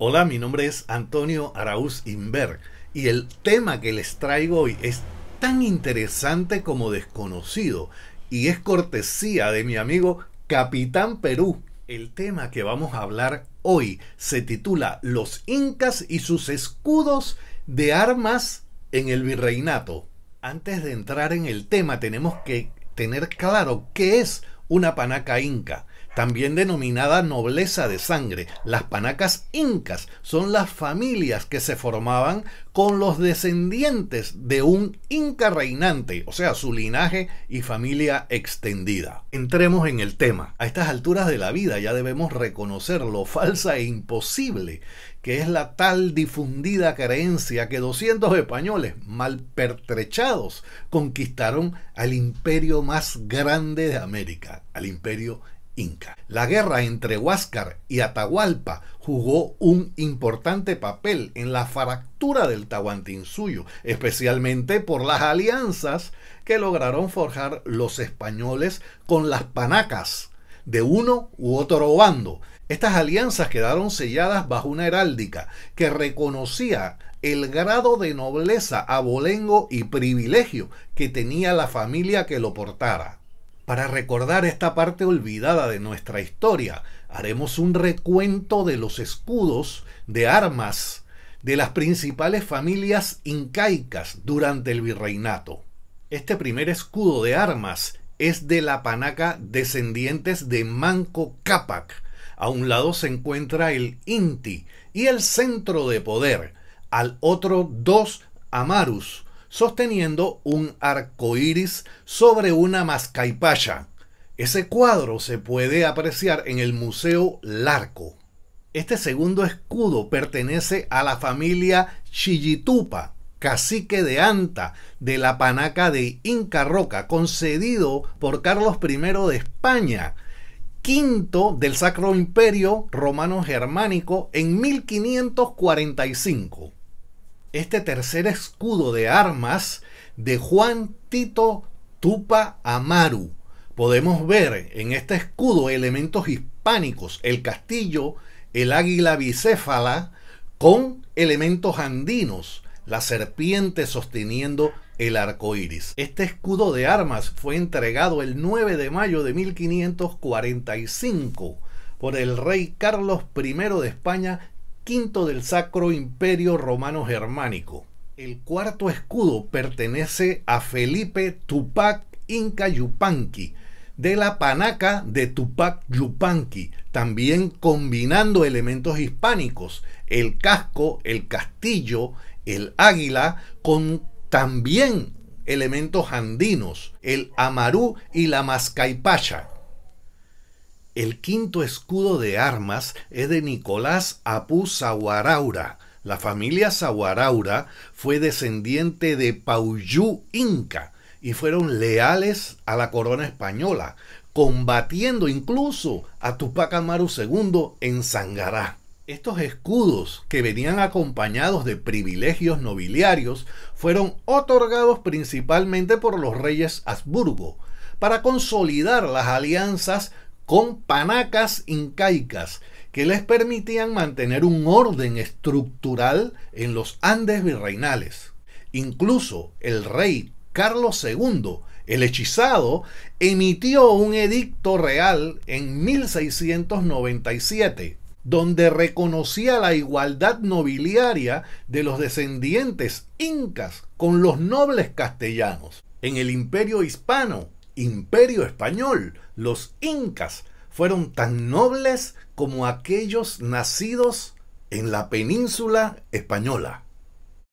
Hola, mi nombre es Antonio Araúz Inver y el tema que les traigo hoy es tan interesante como desconocido y es cortesía de mi amigo Capitán Perú. El tema que vamos a hablar hoy se titula Los Incas y sus escudos de armas en el virreinato. Antes de entrar en el tema tenemos que tener claro qué es una panaca inca también denominada nobleza de sangre. Las panacas incas son las familias que se formaban con los descendientes de un inca reinante, o sea, su linaje y familia extendida. Entremos en el tema. A estas alturas de la vida ya debemos reconocer lo falsa e imposible que es la tal difundida creencia que 200 españoles mal pertrechados conquistaron al imperio más grande de América, al imperio la guerra entre Huáscar y Atahualpa jugó un importante papel en la fractura del Tahuantinsuyo, especialmente por las alianzas que lograron forjar los españoles con las panacas de uno u otro bando. Estas alianzas quedaron selladas bajo una heráldica que reconocía el grado de nobleza, abolengo y privilegio que tenía la familia que lo portara para recordar esta parte olvidada de nuestra historia. Haremos un recuento de los escudos de armas de las principales familias incaicas durante el virreinato. Este primer escudo de armas es de la panaca descendientes de Manco Cápac. A un lado se encuentra el Inti y el centro de poder, al otro dos Amarus, sosteniendo un arco iris sobre una mascaipaya. Ese cuadro se puede apreciar en el Museo Larco. Este segundo escudo pertenece a la familia Chillitupa, cacique de Anta, de la panaca de Inca Roca, concedido por Carlos I de España, quinto del Sacro Imperio Romano Germánico en 1545 este tercer escudo de armas de Juan Tito Tupa Amaru. Podemos ver en este escudo elementos hispánicos, el castillo, el águila bicéfala, con elementos andinos, la serpiente sosteniendo el arco iris. Este escudo de armas fue entregado el 9 de mayo de 1545 por el rey Carlos I de España quinto del Sacro Imperio Romano Germánico. El cuarto escudo pertenece a Felipe Tupac Inca Yupanqui, de la panaca de Tupac Yupanqui, también combinando elementos hispánicos, el casco, el castillo, el águila, con también elementos andinos, el amarú y la mascaipacha. El quinto escudo de armas es de Nicolás Apu Zaguaraura. La familia Zahuaraura fue descendiente de Pauyú Inca y fueron leales a la corona española, combatiendo incluso a Tupac Amaru II en Sangará. Estos escudos, que venían acompañados de privilegios nobiliarios, fueron otorgados principalmente por los reyes Habsburgo para consolidar las alianzas con panacas incaicas que les permitían mantener un orden estructural en los Andes virreinales. Incluso el rey Carlos II, el hechizado, emitió un edicto real en 1697 donde reconocía la igualdad nobiliaria de los descendientes incas con los nobles castellanos. En el imperio hispano, imperio español, los incas, fueron tan nobles como aquellos nacidos en la península española.